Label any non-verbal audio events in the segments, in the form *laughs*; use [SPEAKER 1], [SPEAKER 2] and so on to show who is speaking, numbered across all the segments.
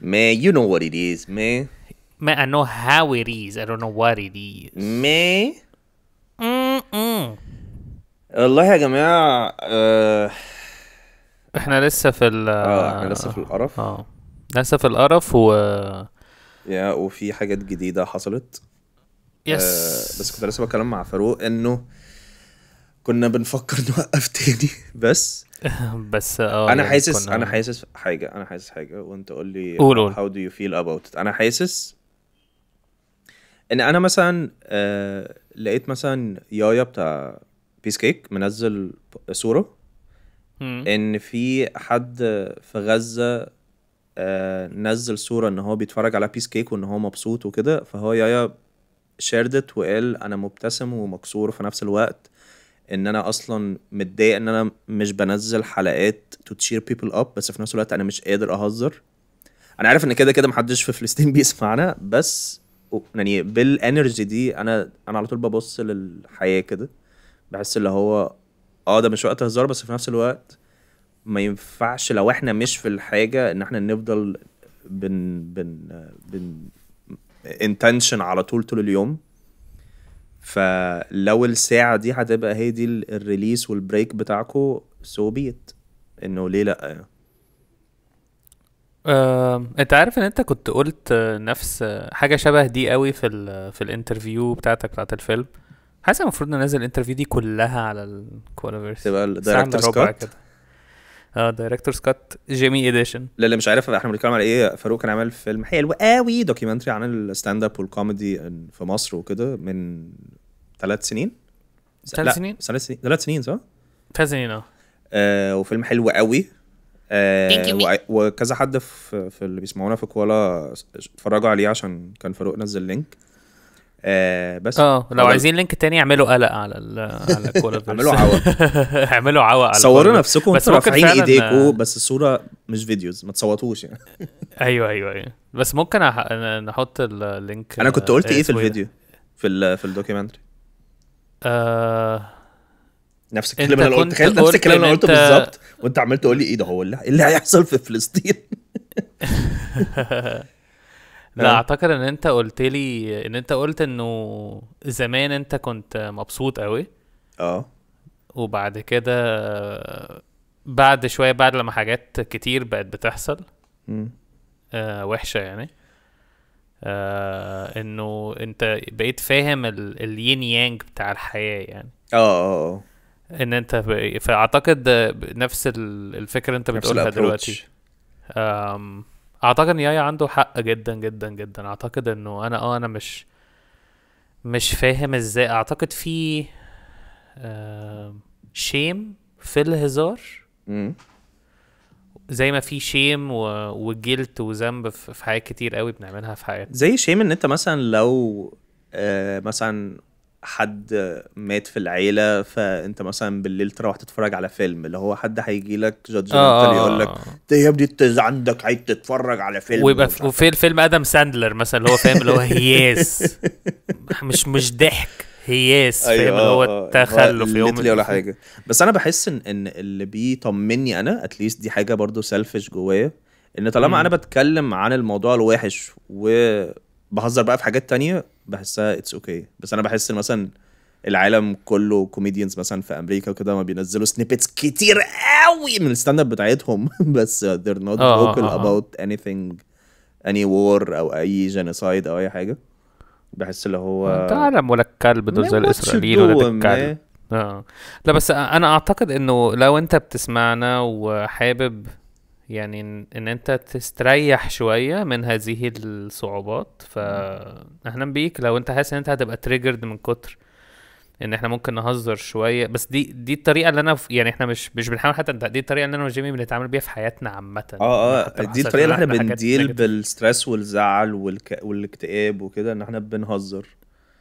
[SPEAKER 1] Man, you know what it is, man.
[SPEAKER 2] Man, I know how it is. I don't know what it is.
[SPEAKER 1] Man. Mm-mm. والله يا جماعة آه احنا لسه في ال اه احنا لسه في القرف اه لسه في القرف و يا وفي حاجات جديدة حصلت يس آه بس كنت لسه بتكلم مع فاروق انه كنا بنفكر نوقف تاني بس *laughs* بس اه يعني انا حاسس انا حاسس حاجه انا حاسس حاجه وانت قول لي قول قول هاو دو يو فيل اباوت انا حاسس ان انا مثلا آه لقيت مثلا يايا بتاع بيس كيك منزل صوره ان في حد في غزه آه نزل صوره ان هو بيتفرج على بيس كيك وان هو مبسوط وكده فهو يايا شاردت وقال انا مبتسم ومكسور في نفس الوقت ان انا اصلا متضايق ان انا مش بنزل حلقات تو تشير بيبل اب بس في نفس الوقت انا مش قادر اهزر انا عارف ان كده كده محدش في فلسطين *laughs* بيسمعنا بس يعني بالانرجي دي انا انا على طول ببص للحياه كده بحس اللي هو اه ده مش وقت هزار بس في نفس الوقت ما ينفعش لو احنا مش في الحاجه ان احنا نفضل بن بن بن انتنشن على طول طول اليوم فلو الساعة دي هتبقى هي دي الريليس والبريك بتاعكو سو بيت انه ليه لا يعني.
[SPEAKER 2] آه، انت عارف ان انت كنت قلت نفس حاجه شبه دي قوي في ال في الانترفيو بتاعتك بتاعت الفيلم حاسس المفروض ننزل الانترفيو دي كلها على الكولافيرس تبقى الدايركتور كات
[SPEAKER 1] اه دايركتورز كات جيمي اديشن للي مش عارف احنا بنتكلم على ايه فاروق كان عامل فيلم حلو قوي دوكيومنتري عن الستاند اب والكوميدي في مصر وكده من ثلاث سنين ثلاث سنين ثلاث سنين ثلاث سنين صح؟ ثلاث سنين اه آه وفيلم حلو قوي آه وكذا حد في, في اللي بيسمعونا في كوالا اتفرجوا عليه عشان كان فاروق نزل لينك آه بس اه لو عايزين
[SPEAKER 2] لينك تاني اعملوا قلق على على *laughs* اعملوا عوا *laughs* اعملوا عوا على صوروا نفسكم بس رافعين ايديكم
[SPEAKER 1] بس الصوره مش فيديوز ما تصوتوش يعني *laughs*
[SPEAKER 2] ايوه ايوه ايوه بس ممكن أح... نحط اللينك انا كنت قلت ايه في إيه الفيديو
[SPEAKER 1] في ال في الدوكيومنتري آه، نفس الكلام اللي انا قلت تخيل نفس الكلام اللي انا قلته بالظبط وانت عمال تقول لي ايه ده هو اللي إيه هيحصل في فلسطين
[SPEAKER 2] لا اعتقد ان انت قلت لي ان انت قلت انه زمان انت كنت مبسوط قوي اه وبعد كده بعد شويه بعد لما حاجات كتير بقت بتحصل آه وحشه يعني آه انه انت بقيت فاهم الين يانج بتاع الحياه يعني اه اه, آه. ان انت فاعتقد نفس الفكره انت بتقولها دلوقتي اعتقد ان يايا عنده حق جدا جدا جدا اعتقد انه انا اه انا مش مش فاهم ازاي اعتقد في شيم آه، في الهزار زي ما في شيم وجلت وذنب في حاجات كتير قوي بنعملها في حياتنا
[SPEAKER 1] زي شيم ان انت مثلا لو آه، مثلا حد مات في العيله فانت مثلا بالليل تروح تتفرج على فيلم اللي هو حد هيجي لك جادجمنتال آه،, آه يقول آه، لك آه. انت يا ابني انت عندك عيب تتفرج على فيلم ويبقى
[SPEAKER 2] وفي فيلم ادم ساندلر مثلا اللي هو فاهم اللي هو هياس *laughs* مش مش ضحك هياس أيوة فاهم اللي هو التخلف يوم ولا حاجه
[SPEAKER 1] بس انا بحس ان ان اللي بيطمني انا اتليست دي حاجه برضو سيلفش جوايا ان طالما انا بتكلم عن الموضوع الوحش وبهزر بقى في حاجات تانية بحسها اتس اوكي okay. بس انا بحس ان مثلا العالم كله كوميديانز مثلا في امريكا وكده ما بينزلوا سنيبتس كتير قوي من الستاند اب بتاعتهم *laughs* بس they're not آه،, آه vocal آه آه. about anything any war او اي جينوسايد او اي حاجه بحس اللي هو انت آه، عالم ولا الكلب دول زي الاسرائيليين ولا الكلب
[SPEAKER 2] اه لا بس انا اعتقد انه لو انت بتسمعنا وحابب يعني ان, إن انت تستريح شويه من هذه الصعوبات فاهلا بيك لو انت حاسس ان انت هتبقى تريجرد من كتر ان احنا ممكن نهزر شويه بس دي دي الطريقه اللي انا ف... يعني احنا مش مش بنحاول حتى دي الطريقه اللي انا وجيمي بنتعامل بيها في حياتنا عامه اه اه دي الطريقه اللي احنا بنديل
[SPEAKER 1] بالستريس والزعل والك... والاكتئاب وكده ان احنا بنهزر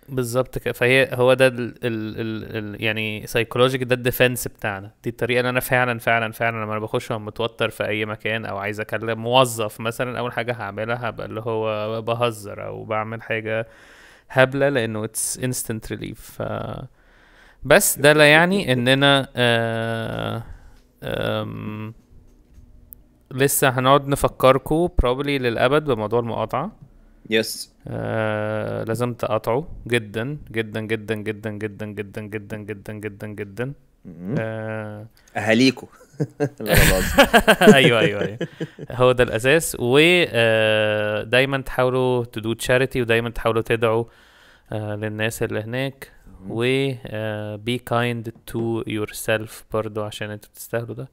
[SPEAKER 1] بالظبط
[SPEAKER 2] كده فهي هو ده ال ال ال الـ يعني سايكولوجيك ده الديفنس بتاعنا دي الطريقه اللي انا فعلا فعلا فعلا لما انا بخش متوتر في اي مكان او عايز اكلم موظف مثلا اول حاجه هعملها هبقى اللي هو بهزر او بعمل حاجه هبله لانه اتس انستنت ريليف بس ده لا يعني اننا آه لسه هنقعد نفكركم probably للابد بموضوع المقاطعه يس آه لازمت اقطعه جدا جدا جدا جدا جدا جدا جدا جدا جدا جدا آه اهاليكو *laughs* *laughs* ايوه ايوه ايوه هو ده الاساس آه، ودايما تحاولوا تدو تشاريتي ودايما تحاولوا تدعوا آه، للناس اللي هناك و بي كايند تو يور سيلف برضه عشان انتوا تستاهلوا ده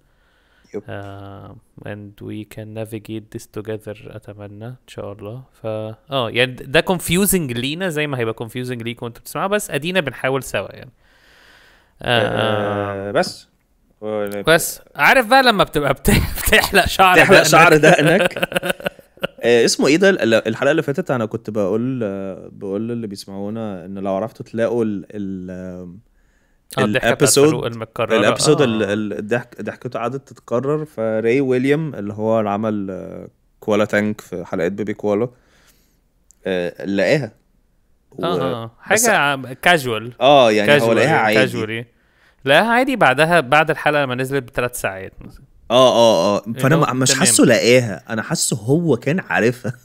[SPEAKER 2] يب. uh, and we can navigate this together
[SPEAKER 1] اتمنى ان شاء الله ف اه
[SPEAKER 2] يعني ده confusing لينا زي ما هيبقى confusing ليكم انتوا بتسمعوا بس ادينا بنحاول سوا يعني آه, آه. آه، بس بس عارف بقى لما بتبقى بتحلق شعر بتحلق شعر دقنك *laughs*
[SPEAKER 1] اسمه ايه ده الحلقه اللي فاتت انا كنت بقول بقول اللي بيسمعونا ان لو عرفتوا تلاقوا ال آه، الابيسود
[SPEAKER 2] المتكرره الابيسود آه.
[SPEAKER 1] الضحك ضحكته قعدت تتكرر فري ويليام اللي هو اللي عمل آه، كوالا تانك في حلقات بيبي كوالا آه، لقاها و... اه حاجه
[SPEAKER 2] كاجوال اه يعني هو لقاها عادي كاجوالي لقاها عادي بعدها بعد الحلقه لما نزلت بثلاث ساعات
[SPEAKER 1] اه اه اه فانا مش حاسه لقاها انا حاسه هو كان عارفها *laughs*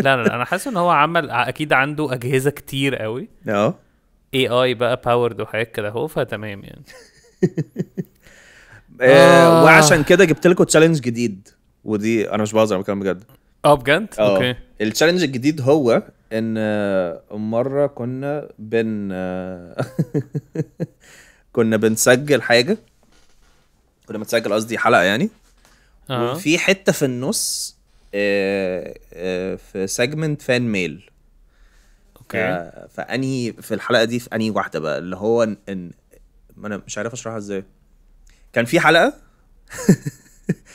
[SPEAKER 2] لا لا انا حاسس ان هو عمل اكيد عنده اجهزه كتير قوي اه اي اي بقى باورد وحاجات كده اهو فتمام يعني *laughs* آه،, آه. وعشان
[SPEAKER 1] كده جبت لكم تشالنج جديد ودي انا مش بهزر انا بتكلم بجد اه بجد؟ آه. اوكي التشالنج الجديد هو ان آه، مره كنا بن *laughs* كنا بنسجل حاجه كنا بنسجل قصدي حلقه يعني آه. وفي حته في النص في سيجمنت فان ميل اوكي آه، فاني في الحلقه دي في اني واحده بقى اللي هو ان, إن انا مش عارف اشرحها ازاي كان في حلقه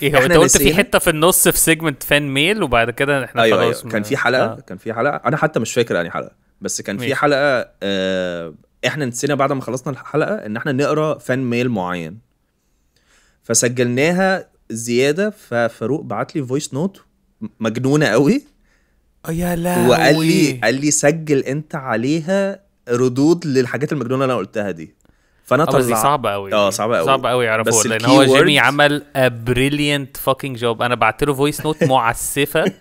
[SPEAKER 1] ايه هو انت قلت في حته في النص في سيجمنت فان ميل وبعد كده احنا أيوة أيوة. كان في حلقه آه. كان في حلقه انا حتى مش فاكر اني حلقه بس كان في حلقه آه احنا نسينا بعد ما خلصنا الحلقه ان احنا نقرا فان ميل معين فسجلناها زياده ففاروق بعت لي فويس نوت مجنونه قوي آه، يا لا وقال لي قال لي سجل انت عليها ردود للحاجات المجنونه اللي انا قلتها دي فانا طلعت دي صعبه قوي اه صعبه قوي صعبه قوي يعرفوا لان هو جيمي
[SPEAKER 2] عمل بريليانت فاكينج جوب انا بعت له فويس نوت *laughs* معسفه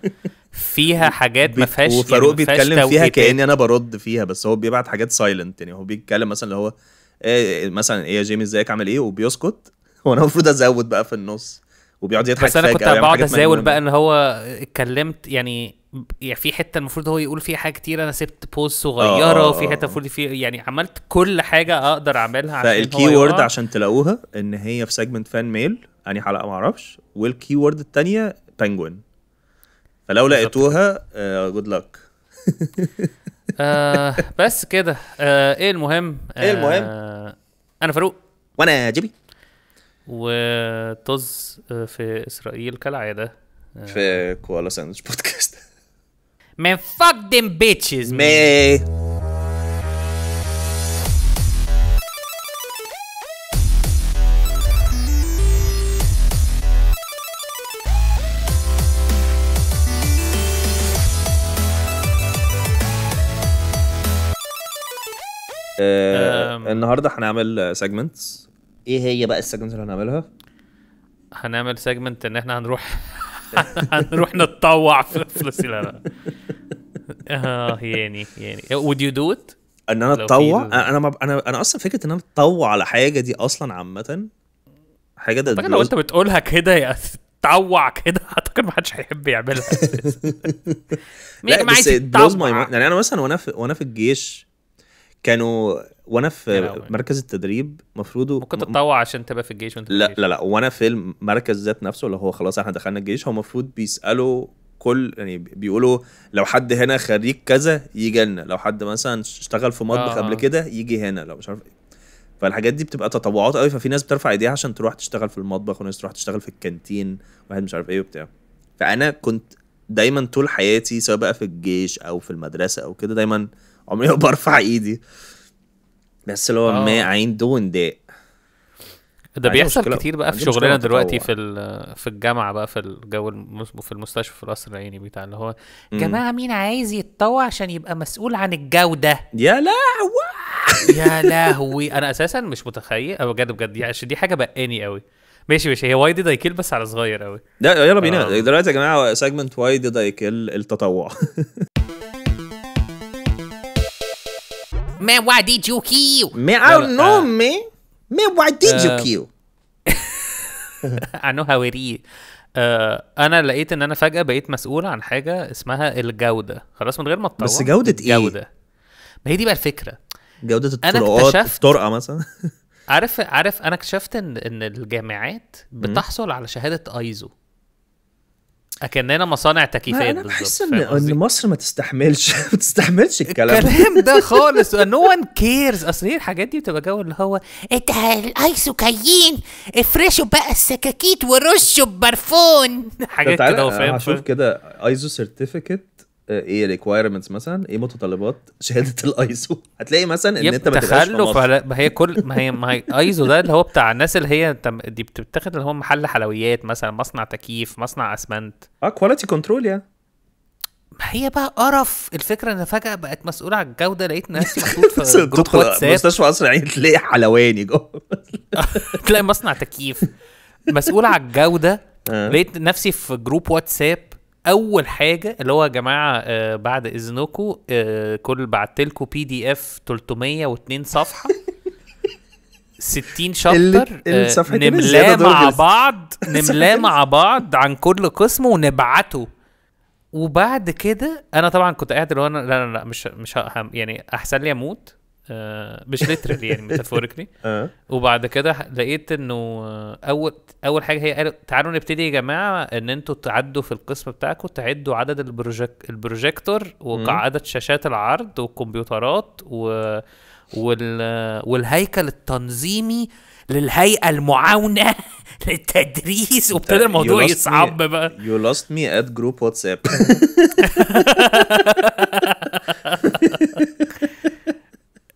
[SPEAKER 2] فيها حاجات ما فيهاش وفاروق يعني بيتكلم فيها كاني
[SPEAKER 1] انا برد فيها بس هو بيبعت حاجات سايلنت يعني هو بيتكلم مثلا اللي هو إيه،, إيه مثلا ايه يا جيمي ازيك عامل ايه وبيسكت
[SPEAKER 2] *laughs* وانا المفروض
[SPEAKER 1] ازود بقى في النص وبيقعد يضحك بس انا كنت بقعد ازاول بقى
[SPEAKER 2] ان هو اتكلمت يعني يعني في حته المفروض هو يقول فيها حاجه كتير انا سبت بوز آه، صغيره وفي آه، حته آه. المفروض في يعني عملت كل حاجه اقدر اعملها عشان فالكي وورد عشان
[SPEAKER 1] تلاقوها ان هي في سيجمنت فان ميل اني حلقه ما اعرفش والكي وورد الثانيه بنجوين فلو لقيتوها جود لك *laughs*
[SPEAKER 2] آه بس كده آه ايه المهم آه ايه المهم آه انا فاروق وانا جيبي وطز في اسرائيل كالعاده
[SPEAKER 1] في كوالا ساندويتش بودكاست
[SPEAKER 2] Man, fuck them bitches, man. man. Um,
[SPEAKER 1] آه النهارده هنعمل سيجمنتس ايه هي بقى السيجمنتس اللي هنعملها؟
[SPEAKER 2] هنعمل سيجمنت ان احنا هنروح *laughs* هنروح نتطوع في فلسطين اه يعني يعني
[SPEAKER 1] would you do it؟ ان انا اتطوع انا ما انا انا اصلا فكره ان انا اتطوع على حاجه دي اصلا عامه حاجه ده لو انت
[SPEAKER 2] بتقولها كده يا تطوع كده اعتقد ما حدش هيحب يعملها
[SPEAKER 1] *laughs* *laughs* لا بس بلوز ماي يعني انا مثلا وانا في وانا في الجيش كانوا وانا في مركز التدريب المفروض ممكن تتطوع عشان تبقى في الجيش وانت لا في الجيش. لا لا وانا في المركز ذات نفسه اللي هو خلاص احنا دخلنا الجيش هو المفروض بيسالوا كل يعني بيقولوا لو حد هنا خريج كذا يجي لنا لو حد مثلا اشتغل في مطبخ آه. قبل آه. كده يجي هنا لو مش عارف فالحاجات دي بتبقى تطوعات قوي ففي ناس بترفع ايديها عشان تروح تشتغل في المطبخ وناس تروح تشتغل في الكانتين واحد مش عارف ايه وبتاع فانا كنت دايما طول حياتي سواء بقى في الجيش او في المدرسه او كده دايما عمري ما *laughs* برفع ايدي بس اللي هو آه. ما عين دون ده ده بيحصل كتير بقى في شغلنا دلوقتي
[SPEAKER 2] في في الجامعه بقى في الجو في المستشفى في القصر العيني بتاع اللي هو جماعه مين عايز يتطوع عشان يبقى مسؤول عن الجوده يا لهوي يا لهوي انا اساسا مش متخيل أو أه، بجد بجد يعني عشان دي حاجه بقاني قوي ماشي ماشي هي واي ديد اي كيل بس على صغير قوي لا يلا بينا
[SPEAKER 1] آه. دلوقتي يا جماعه سيجمنت واي ديد اي كيل التطوع ما وعدي جوكي ما kill? نومي Man, why did you آه. kill?
[SPEAKER 2] *laughs* I know how it is. آه، انا لقيت ان انا فجاه بقيت مسؤول عن حاجه اسمها الجوده خلاص من غير ما اتطور بس جوده ايه جوده
[SPEAKER 1] ما هي دي بقى الفكره جوده الطرقات انا الطرقه مثلا
[SPEAKER 2] عارف عارف انا اكتشفت ان ان الجامعات بتحصل على شهاده ايزو اكننا مصانع تكييفات انا بحس ان ان
[SPEAKER 1] مصر ما تستحملش *laughs* ما تستحملش الكلام الكلام ده
[SPEAKER 2] *laughs* خالص نو وان كيرز اصل هي الحاجات دي بتبقى جو اللي هو انت الايسو كايين افرشوا بقى السكاكيت ورشوا ببرفون حاجات كده فاهم هشوف
[SPEAKER 1] كده ايزو سيرتيفيكت ايه ريكوايرمنتس مثلا ايه متطلبات شهاده الايزو هتلاقي مثلا ان انت ما تخلف ما هي كل ما هي ما هي ايزو *laughs* ده
[SPEAKER 2] اللي هو بتاع الناس اللي هي دي بتتاخد اللي هو محل حلويات مثلا مصنع تكييف مصنع اسمنت
[SPEAKER 1] اه كواليتي كنترول يعني
[SPEAKER 2] ما هي بقى قرف الفكره ان فجاه بقت مسؤوله على الجوده لقيت ناس *laughs* محطوط في واتساب مستشفى
[SPEAKER 1] قصر العين يعني تلاقي حلواني جوه
[SPEAKER 2] *laughs* تلاقي مصنع تكييف مسؤول على الجوده آه. لقيت نفسي في جروب واتساب اول حاجه اللي هو يا جماعه آه، بعد اذنكم آه، كل بعت لكم بي دي اف 302 صفحه 60 *laughs* شابتر آه، *laughs* نملاه مع بعض نملاه مع بعض عن كل قسم ونبعته وبعد كده انا طبعا كنت قاعد اللي هو انا لا لا لا مش مش يعني احسن لي اموت آه، مش ليترالي يعني ميتافوريكلي *laughs* آه. وبعد كده لقيت انه اول اول حاجه هي قالت تعالوا نبتدي يا جماعه ان انتوا تعدوا في القسم بتاعكم تعدوا عدد البروجكت البروجيكتور وعدد شاشات العرض والكمبيوترات و وال... والهيكل التنظيمي للهيئه المعاونه *laughs* للتدريس وابتدى الموضوع يصعب
[SPEAKER 1] بقى يو لاست مي ات جروب واتساب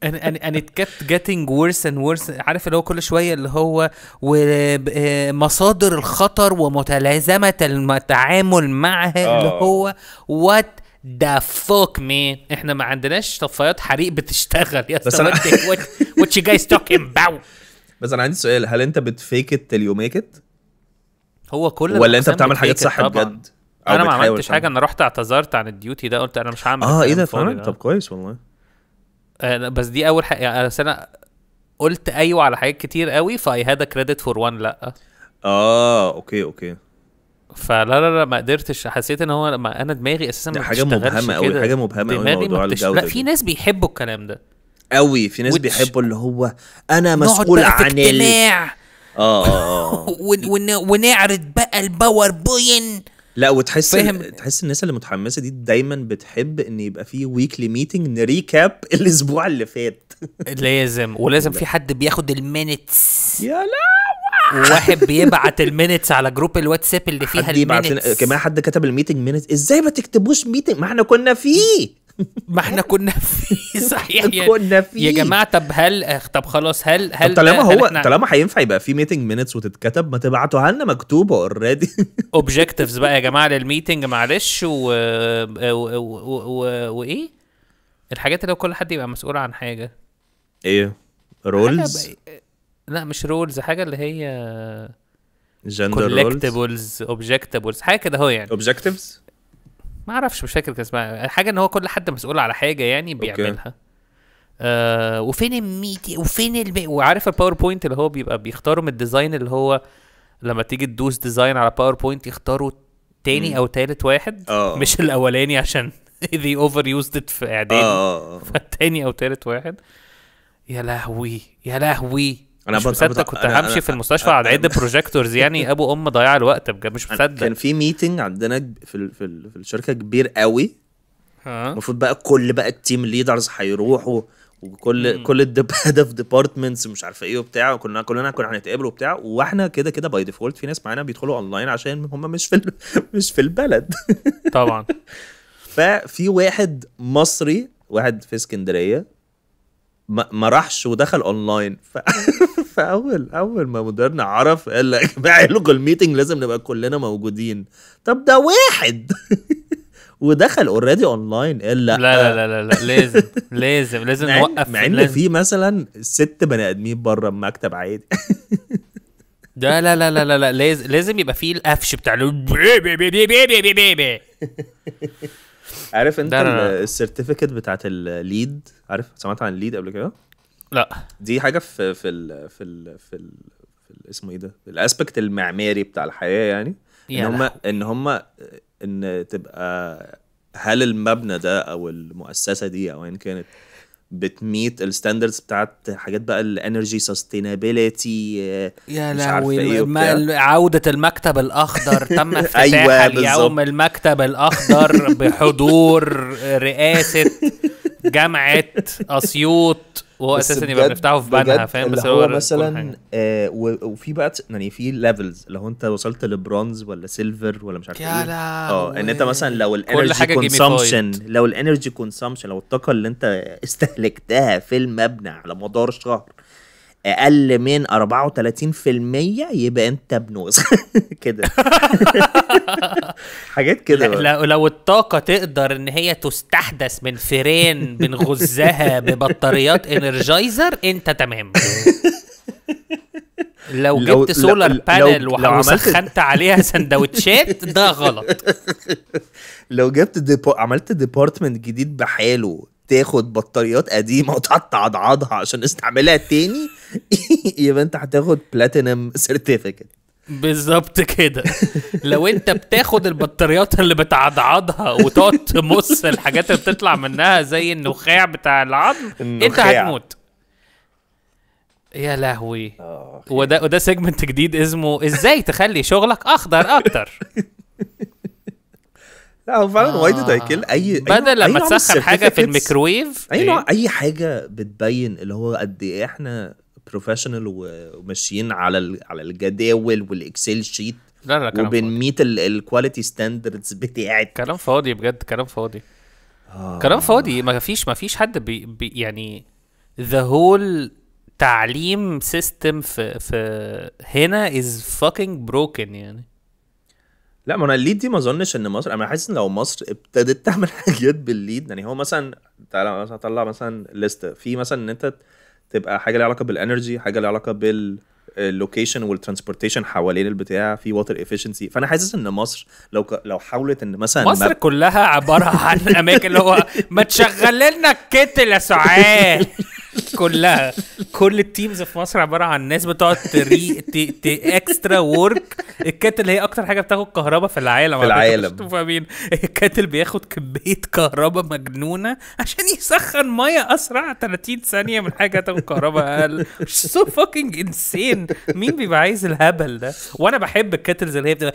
[SPEAKER 2] and and and it kept getting worse and worse عارف اللي هو كل شويه اللي هو ومصادر آه، الخطر ومتلازمه التعامل معها اللي آه. هو وات ذا فوك مان احنا ما عندناش طفايات حريق بتشتغل يا بس انا وات يو جايز
[SPEAKER 1] توكينج اباوت بس انا عندي سؤال هل انت بتفيك ات تل يو ميك ات
[SPEAKER 2] هو كل ولا انت بتعمل حاجات صح بجد
[SPEAKER 1] انا ما عملتش حاجه
[SPEAKER 2] انا رحت اعتذرت عن الديوتي ده قلت انا مش هعمل اه ايه ده فعلا طب
[SPEAKER 1] كويس والله
[SPEAKER 2] بس دي اول حاجه يعني انا قلت ايوه على حاجات كتير قوي فاي هاد كريدت فور وان لا
[SPEAKER 1] اه اوكي اوكي
[SPEAKER 2] فلا لا لا ما قدرتش حسيت ان هو ما انا دماغي اساسا ما حاجه مبهمه قوي حاجه مبهمه قوي الموضوع بتش... لا في ناس بيحبوا الكلام ده
[SPEAKER 1] قوي في ناس وتش... بيحبوا اللي هو انا مسؤول عن اجتماع اه اه, آه،, آه.
[SPEAKER 2] *laughs* ونعرض بقى الباور بوين
[SPEAKER 1] لا وتحس فاهم تحس الناس اللي متحمسه دي دايما بتحب ان يبقى في ويكلي ميتنج نريكاب *laughs* الاسبوع اللي فات لازم ولازم في حد
[SPEAKER 2] بياخد المينتس يا لا واحد بيبعت المينتس على جروب الواتساب اللي فيها المينتس كمان
[SPEAKER 1] حد كتب الميتنج مينتس ازاي ما تكتبوش ميتنج ما احنا كنا فيه ما احنا كنا فيه *laughs* صحيح كنا فيه يا جماعه طب هل طب خلاص هل هل طالما هو طالما هينفع يبقى في ميتنج مينتس وتتكتب ما تبعته لنا مكتوبه اوريدي اوبجيكتيفز *laughs* بقى يا جماعه للميتنج معلش
[SPEAKER 2] و... و... و... وايه الحاجات اللي كل حد يبقى مسؤول عن حاجه
[SPEAKER 1] ايه رولز
[SPEAKER 2] لا مش رولز حاجه اللي هي جندر رولز كولكتبلز اوبجيكتبلز حاجه كده اهو يعني اوبجيكتيفز ما اعرفش مش فاكر كان اسمها إيه. حاجه ان هو كل حد مسؤول على حاجه يعني بيعملها أوكي. آه وفين الميتي وفين البي وعارف الباوربوينت اللي هو بيبقى بيختاروا من الديزاين اللي هو لما تيجي تدوس ديزاين على باوربوينت يختاروا تاني م. او تالت واحد أوه. مش الاولاني عشان ذي اوفر يوزد في اعدادي آه، آه، آه. فالتاني او تالت واحد
[SPEAKER 1] يا لهوي يا لهوي انا مش مصدق كنت همشي في المستشفى على عد بروجيكتورز يعني
[SPEAKER 2] ابو ام ضيع الوقت بجد مش مصدق كان في
[SPEAKER 1] ميتنج عندنا في في, في الشركه كبير قوي المفروض بقى كل بقى التيم ليدرز هيروحوا وكل مم. كل الدب... هدف ديبارتمنتس ومش عارفه ايه وبتاع وكنا كلنا كنا هنتقابل وبتاع واحنا كده كده باي ديفولت في ناس معانا بيدخلوا اونلاين عشان هم مش في ال... *laughs* مش في البلد *laughs* طبعا ففي واحد مصري واحد في اسكندريه ما راحش ودخل اونلاين ف... *laughs* في اول ما مديرنا عرف قال لك بقى لكم الميتنج لازم نبقى كلنا موجودين طب ده واحد ودخل اوريدي اونلاين قال لا لا لا لا, لا. لازم لازم لازم نوقف مع ان في مثلا ست بني ادمين بره المكتب عادي
[SPEAKER 2] ده لا لا لا لا, لا. لازم لازم يبقى فيه القفش بتاع
[SPEAKER 1] عارف انت السيرتيفيكت بتاعت الليد عارف سمعت عن الليد قبل كده؟ لا دي حاجه في في الـ في الـ في, الـ في الـ اسمه ايه ده الاسبكت المعماري بتاع الحياه يعني ان هم ان هم ان تبقى هل المبنى ده او المؤسسه دي او ان كانت بتميت الستاندردز بتاعت حاجات بقى الانرجي سستينابيلتي يا لهوي إيه
[SPEAKER 2] عوده المكتب الاخضر تم *laughs* افتتاح أيوة اليوم المكتب الاخضر بحضور رئاسه جامعه اسيوط وهو اساسا يبقى بنفتحه في بانها فاهم بس هو مثلا
[SPEAKER 1] آه وفي بقى يعني في ليفلز لو انت وصلت لبرونز ولا سيلفر ولا مش عارف ايه اه ان انت مثلا لو الانرجي كونسامشن لو الانرجي كونسامشن لو الطاقه اللي انت *laughs* استهلكتها في المبنى على مدار شهر اقل من 34% يبقى انت بنوز *laughs* كده *laughs* حاجات كده لا لو
[SPEAKER 2] الطاقه تقدر ان هي تستحدث من فرين بنغزها ببطاريات انرجايزر انت تمام *laughs* لو, لو جبت سولار لو بانل وسخنت عليها سندوتشات ده غلط
[SPEAKER 1] لو جبت ديبو... عملت ديبارتمنت جديد بحاله تاخد بطاريات قديمه وتعضعضها عشان استعملها تاني *laughs* يبقى انت هتاخد بلاتينم سيرتيفيكت
[SPEAKER 2] بالظبط كده لو انت بتاخد البطاريات اللي بتعضعضها وتقعد تمص الحاجات اللي بتطلع منها زي النخاع بتاع العظم انت هتموت يا لهوي آه، وده وده سيجمنت جديد اسمه ازاي تخلي شغلك اخضر اكتر *laughs*
[SPEAKER 1] لا هو فعلا آه. وايد هيكل اي بدل لما تسخن حاجه في الميكرويف اي إيه؟ نوع اي حاجه بتبين اللي هو قد ايه احنا بروفيشنال وماشيين على على الجداول والاكسل شيت لا لا كلام وبنميت الكواليتي ستاندردز بتاعت كلام فاضي بجد كلام فاضي آه.
[SPEAKER 2] كلام فاضي ما فيش ما فيش حد بي بي يعني ذا هول تعليم سيستم في في هنا
[SPEAKER 1] از فاكينج بروكن يعني لا ما انا الليد دي ما اظنش ان مصر انا حاسس ان لو مصر ابتدت تعمل *laughs* حاجات بالليد يعني هو مثلا تعالى مثلا اطلع مثلا ليست في مثلا ان انت تبقى حاجه ليها علاقه بالانرجي حاجه ليها علاقه بال اللوكيشن آه، والترانسبورتيشن حوالين البتاع في ووتر افشنسي فانا حاسس ان مصر لو ك... لو حاولت ان مثلا مصر ما... كلها عباره عن *laughs* اماكن
[SPEAKER 2] اللي هو ما تشغل لنا الكتل يا سعاد *laughs* كلها كل التيمز في مصر عباره عن ناس بتقعد تري اكسترا ورك الكاتل هي اكتر حاجه بتاخد كهرباء في العالم في العالم فاهمين الكاتل بياخد كميه كهرباء مجنونه عشان يسخن ميه اسرع 30 ثانيه من حاجه تاخد كهرباء اقل سو فاكينج انسين مين بيبقى عايز الهبل ده وانا بحب الكاتلز اللي هي بتبقى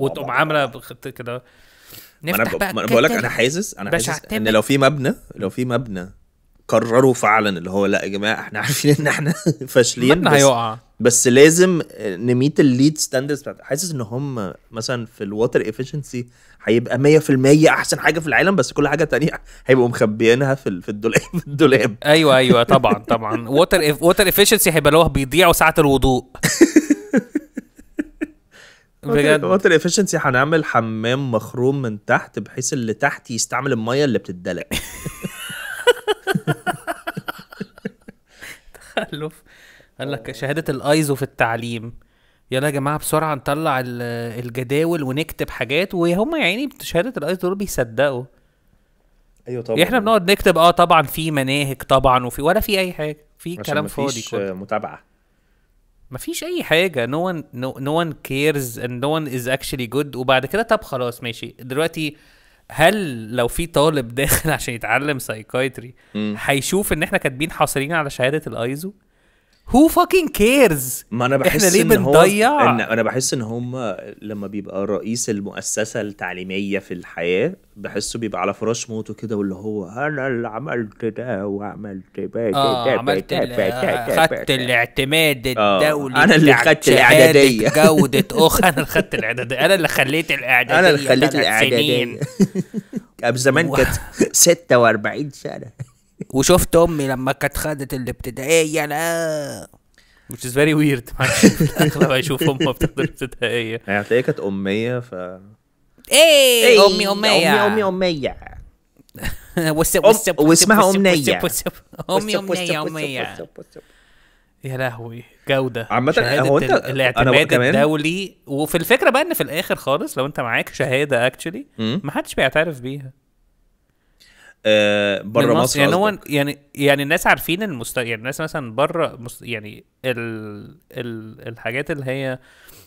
[SPEAKER 2] وتقوم عامله كده نفتح بقى انا بقول لك انا حاسس انا حاسس ان لو
[SPEAKER 1] في مبنى لو في مبنى قرروا فعلا اللي هو لا يا جماعه احنا عارفين ان احنا *laughs* فاشلين بس هيقع بس لازم نميت الليد ستاندرز بتاعت حاسس ان هم مثلا في الواتر افشنسي هيبقى 100% احسن حاجه في العالم بس كل حاجه تانية هيبقوا مخبيينها في في الدولاب *laughs* في
[SPEAKER 2] الدولاب ايوه ايوه طبعا طبعا ووتر ووتر افشنسي هيبقى اللي هو بيضيعوا ساعه الوضوء *laughs*
[SPEAKER 1] بجد ووتر افشنسي هنعمل حمام مخروم من تحت بحيث اللي تحت يستعمل الميه اللي بتدلق تخلف قال لك آه. شهاده الايزو في
[SPEAKER 2] التعليم يلا يا جماعه بسرعه نطلع الجداول ونكتب حاجات وهم يا عيني شهاده الايزو دول بيصدقوا ايوه طبعا احنا بنقعد نكتب اه طبعا في مناهج طبعا وفي ولا في اي حاجه في كلام فاضي كله
[SPEAKER 1] متابعه مفيش
[SPEAKER 2] اي حاجه نو ون نو ون كيرز اند نو ون از اكشلي جود وبعد كده طب خلاص ماشي دلوقتي هل لو في طالب داخل *laughs* عشان يتعلم سايكايتري هيشوف ان احنا كاتبين حاصلين على شهاده الايزو هو فاكينج كيرز ما انا بحس احنا ليه بنضيع إن
[SPEAKER 1] انا بحس ان هم لما بيبقى رئيس المؤسسه التعليميه في الحياه بحسه بيبقى على فراش موته كده واللي هو انا اللي عملت ده وعملت ده آه عملت خدت
[SPEAKER 2] الاعتماد الدولي انا اللي خدت الاعداديه جوده *laughs* اخ انا اللي خدت الاعداديه انا اللي خليت الاعداديه انا اللي خليت الاعداديه
[SPEAKER 1] قبل *laughs* زمان كانت 46 *laughs* سنه وشفت امي لما كانت خدت الابتدائيه لا which is very weird *laughs* اغلب هيشوف امه بتاخد الابتدائيه يعني هتلاقيها كانت اميه ف ايه, إيه، امي اميه امي اميه
[SPEAKER 2] واسمها امنيه امي امنيه اميه يا لهوي جوده
[SPEAKER 1] عامه هو انت الاعتماد الدولي
[SPEAKER 2] وفي الفكره بقى ان في الاخر خالص لو انت معاك شهاده اكشلي ما حدش بيعترف بيها
[SPEAKER 1] آه، بره مصر, مصر يعني هو
[SPEAKER 2] يعني يعني الناس عارفين المست يعني الناس مثلا بره مست... يعني ال... ال... الحاجات اللي هي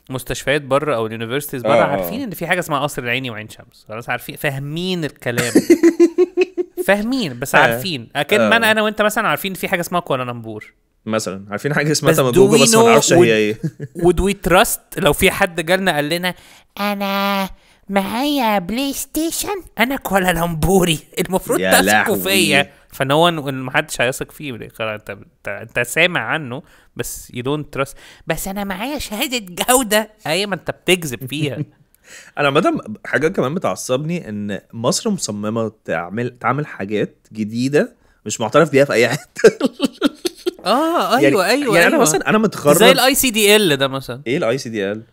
[SPEAKER 2] مستشفيات بره او اليونيفرسيتيز بره آه،, آه. عارفين ان في حاجه اسمها قصر العيني وعين شمس خلاص عارفين فاهمين الكلام *laughs* فاهمين بس عارفين آه، اكن آه. ما انا انا وانت مثلا عارفين في حاجه اسمها كوالالمبور
[SPEAKER 1] مثلا عارفين حاجه اسمها تامبوجا بس ما نعرفش هي ايه
[SPEAKER 2] ودوي تراست لو في حد جالنا قال لنا انا معايا بلاي ستيشن انا لامبوري المفروض تثقوا فيا فان هو محدش هيثق فيه انت انت سامع عنه بس يو دونت تراست بس انا معايا شهاده جوده
[SPEAKER 1] اي أيوة، ما انت بتكذب فيها *laughs* انا مدام حاجه كمان بتعصبني ان مصر مصممه تعمل تعمل حاجات جديده مش معترف بيها في اي حته *laughs*
[SPEAKER 2] اه ايوه يعني ايوه يعني أيوة. انا مثلا انا متخرج زي الاي سي دي ال ده مثلا ايه الاي سي دي ال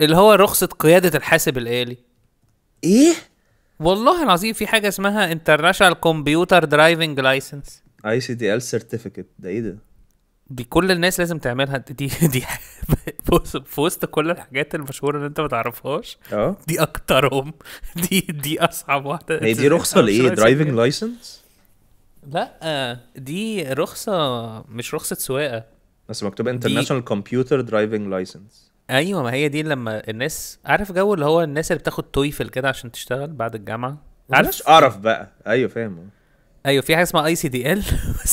[SPEAKER 2] اللي هو رخصه قياده الحاسب الالي ايه والله العظيم في حاجه اسمها انترناشونال كمبيوتر درايفنج لايسنس
[SPEAKER 1] اي سي دي ال سيرتيفيكت ده ايه ده
[SPEAKER 2] دي كل الناس لازم تعملها دي دي *laughs* في وسط كل الحاجات المشهوره اللي انت ما تعرفهاش اه دي اكترهم *laughs* دي دي اصعب واحده هي دي رخصه *laughs* لايه درايفنج
[SPEAKER 1] لايسنس
[SPEAKER 2] لا آه، دي رخصه مش رخصه سواقه
[SPEAKER 1] بس مكتوب انترناشونال كمبيوتر درايفنج لايسنس
[SPEAKER 2] ايوه ما هي دي لما الناس عارف جو اللي هو الناس اللي بتاخد تويفل كده عشان
[SPEAKER 1] تشتغل بعد الجامعه عارف قرف بقى ايوه فاهم
[SPEAKER 2] ايوه في حاجه اسمها اي سي دي ال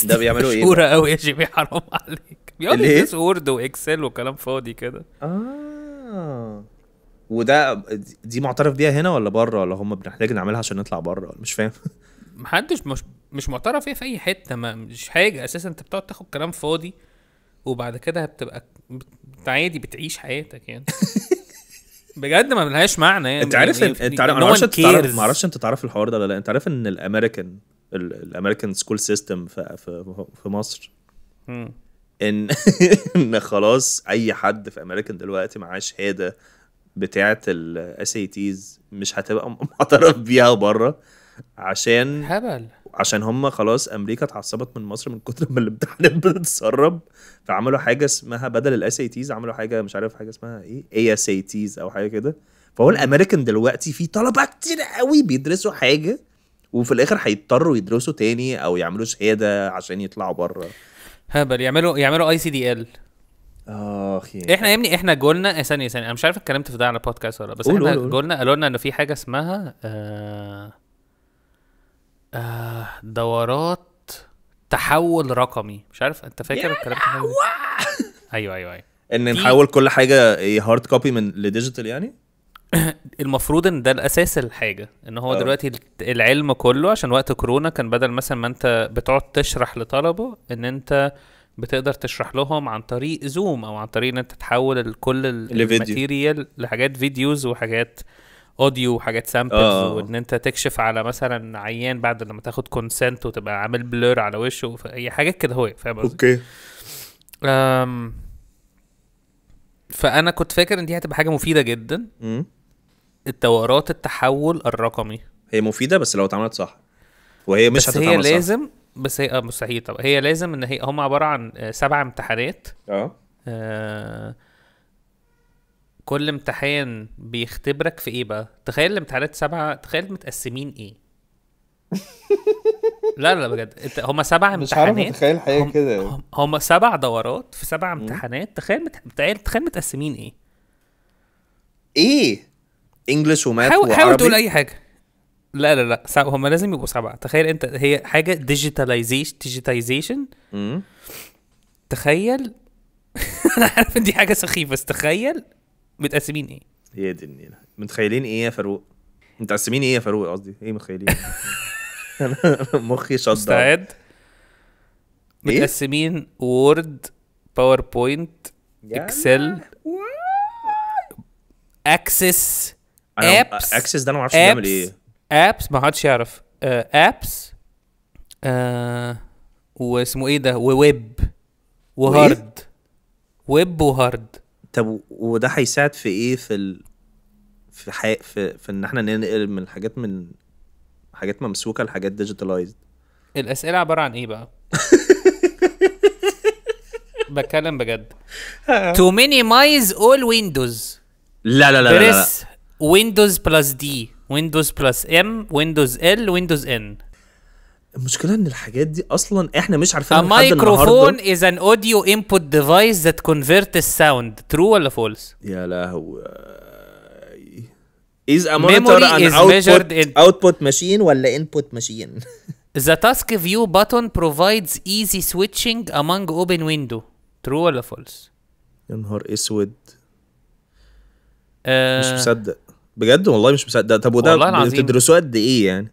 [SPEAKER 2] ده بيعملوا ايه مشهوره قوي يا جيمي حرام عليك بيقعد يدرس وورد واكسل وكلام
[SPEAKER 1] فاضي كده اه وده دي معترف بيها هنا ولا بره ولا هم بنحتاج نعملها عشان نطلع بره مش فاهم *laughs*
[SPEAKER 2] محدش مش مش معترف ايه في اي حته ما مش حاجه اساسا انت بتقعد تاخد كلام فاضي وبعد كده بتبقى عادي بتعيش حياتك يعني *laughs* بجد ما ملهاش معنى يعني انت عارف يعني انت عارف انا ما اعرفش
[SPEAKER 1] انت تعرف الحوار ده ولا لا انت عارف ان الامريكان الامريكان سكول سيستم في في مصر ان *laughs* ان خلاص اي حد في امريكان دلوقتي معاه شهاده بتاعه الاس اي تيز مش هتبقى *laughs* معترف بيها بره عشان هبل عشان هم خلاص امريكا اتعصبت من مصر من كتر ما الامتحانات *laughs* بتتسرب فعملوا حاجه اسمها بدل الاس اي تيز عملوا حاجه مش عارف حاجه اسمها ايه اي اس اي تيز او حاجه كده فهو الامريكان دلوقتي في طلبه كتير قوي بيدرسوا حاجه وفي الاخر هيضطروا يدرسوا تاني او يعملوا شهاده عشان يطلعوا بره
[SPEAKER 2] هبل يعملوا يعملوا اي سي دي ال
[SPEAKER 1] اخي
[SPEAKER 2] احنا يا ابني احنا جولنا ثانيه ثانيه انا مش عارف اتكلمت في ده على بودكاست ولا بس قول احنا جولنا قالوا لنا ان في حاجه اسمها آه آه، دورات تحول رقمي مش عارف انت فاكر الكلام ده ايوه ايوه ايوه ان نحول
[SPEAKER 1] كل حاجه هارد إيه، كوبي من لديجيتال يعني
[SPEAKER 2] *laughs* المفروض ان ده الاساس الحاجه ان هو أوه. دلوقتي العلم كله عشان وقت كورونا كان بدل مثلا ما انت بتقعد تشرح لطلبه ان انت بتقدر تشرح لهم عن طريق زوم او عن طريق ان انت تحول كل الماتيريال لحاجات فيديوز وحاجات اوديو وحاجات سامبلز آه. وان انت تكشف على مثلا عيان بعد لما تاخد كونسنت وتبقى عامل بلور على وشه فهي حاجات كده هو فاهم اوكي أم فانا كنت فاكر ان دي هتبقى حاجه مفيده جدا م? التحول
[SPEAKER 1] الرقمي هي مفيده بس لو اتعملت صح وهي مش بس هي لازم
[SPEAKER 2] صح. بس هي اه مستحيل طبعا هي لازم ان هي هم عباره عن آه، سبع امتحانات اه, آه كل امتحان بيختبرك في ايه بقى تخيل الامتحانات سبعه تخيل متقسمين ايه *laughs* لا لا بجد هما سبع امتحانات مش عارف
[SPEAKER 1] اتخيل حاجه هم... كده هم... هما
[SPEAKER 2] سبع دورات في سبع امتحانات تخيل مت... تخيل متقسمين ايه
[SPEAKER 1] ايه انجلش وماث حاول حاول تقول اي حاجه
[SPEAKER 2] لا لا لا سا... هم لازم يبقوا سبعه تخيل انت هي حاجه ديجيتاليزيشن ديجيتاليزيشن تخيل *laughs* انا عارف ان دي حاجه سخيفه بس تخيل متقسمين
[SPEAKER 1] ايه هي دي النيله متخيلين ايه يا فاروق متقسمين ايه يا فاروق قصدي ايه متخيلين *laughs* مخي شد مستعد إيه؟ متقسمين وورد باوربوينت اكسل
[SPEAKER 2] اكسس ابس اكسس ده انا ما اعرفش بيعمل ايه ابس ما حدش يعرف ابس آه، آه، واسمه ايه ده وويب وهارد
[SPEAKER 1] ويب وهارد طب وده هيساعد في ايه في ال... في, حي... في في ان احنا ننقل من حاجات من حاجات ممسوكه لحاجات ديجيتالايزد
[SPEAKER 2] الاسئله عباره عن ايه بقى
[SPEAKER 1] *laughs* بتكلم بجد
[SPEAKER 2] تو مينيمايز اول ويندوز لا لا لا بريس ويندوز بلس دي ويندوز بلس ام ويندوز ال ويندوز ان
[SPEAKER 1] المشكله ان الحاجات دي اصلا احنا مش عارفينها لحد مايكروفون
[SPEAKER 2] از ان اوديو انبوت ديفايس ذات كونفيرت الساوند
[SPEAKER 1] ترو ولا فولس يا لهوي از ا مونيتور ان اوتبوت اوتبوت ماشين ولا انبوت ماشين ذا تاسك فيو باتون
[SPEAKER 2] بروفايدز ايزي switching امونج اوبن ويندو ترو ولا فولس
[SPEAKER 1] يا نهار اسود
[SPEAKER 2] مش آه. مصدق
[SPEAKER 1] بجد والله مش مصدق طب وده بتدرسوه قد ايه يعني